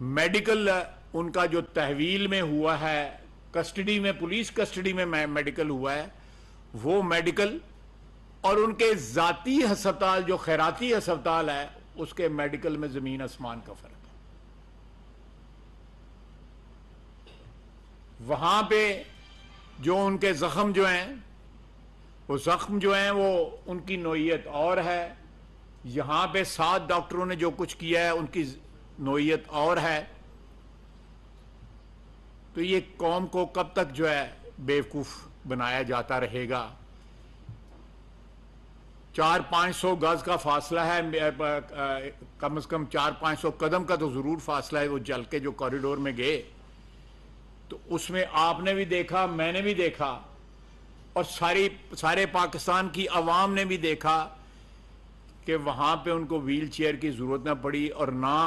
medical उनका जो तहवील में हुआ है कस्टडी में पुलिस कस्टडी में मेडिकल हुआ है वो मेडिकल और उनके जाती हस्पताल जो खैराती हस्पताल है उसके मेडिकल में जमीन आसमान का फर्क है वहां पे जो उनके जख्म जो हैं वो जख्म जो हैं वो उनकी नोयत और है यहां पे सात डॉक्टरों ने जो कुछ किया है उनकी नोयत और है तो ये कौम को कब तक जो है बेवकूफ बनाया जाता रहेगा चार पाँच सौ गज का फासला है कम से कम चार पाँच सौ कदम का तो ज़रूर फासला है वो जल के जो कॉरिडोर में गए तो उसमें आपने भी देखा मैंने भी देखा और सारी सारे पाकिस्तान की आवाम ने भी देखा कि वहां पे उनको व्हील चेयर की ज़रूरत ना पड़ी और ना